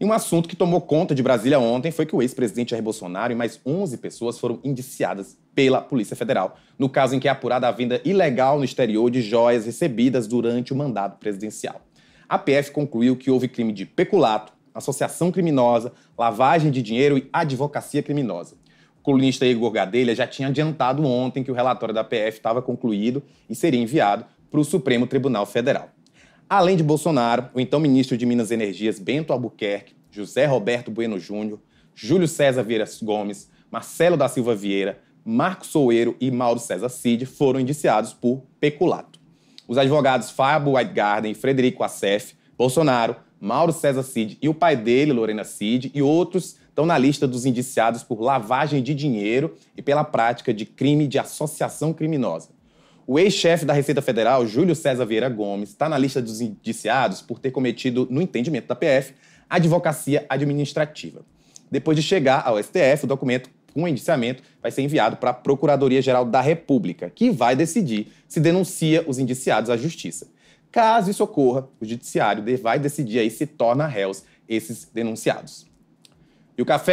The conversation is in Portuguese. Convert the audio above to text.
E um assunto que tomou conta de Brasília ontem foi que o ex-presidente Jair Bolsonaro e mais 11 pessoas foram indiciadas pela Polícia Federal, no caso em que é apurada a venda ilegal no exterior de joias recebidas durante o mandato presidencial. A PF concluiu que houve crime de peculato, associação criminosa, lavagem de dinheiro e advocacia criminosa. O colunista Igor Gadelha já tinha adiantado ontem que o relatório da PF estava concluído e seria enviado para o Supremo Tribunal Federal. Além de Bolsonaro, o então ministro de Minas e Energias Bento Albuquerque, José Roberto Bueno Júnior, Júlio César Vieira Gomes, Marcelo da Silva Vieira, Marco Soeiro e Mauro César Cid foram indiciados por peculato. Os advogados Fábio Whitegarden e Frederico Assef, Bolsonaro, Mauro César Cid e o pai dele, Lorena Cid, e outros estão na lista dos indiciados por lavagem de dinheiro e pela prática de crime de associação criminosa. O ex-chefe da Receita Federal, Júlio César Vieira Gomes, está na lista dos indiciados por ter cometido, no entendimento da PF, advocacia administrativa. Depois de chegar ao STF, o documento com um indiciamento vai ser enviado para a Procuradoria-Geral da República, que vai decidir se denuncia os indiciados à justiça. Caso isso ocorra, o judiciário vai decidir aí se torna réus esses denunciados. E o café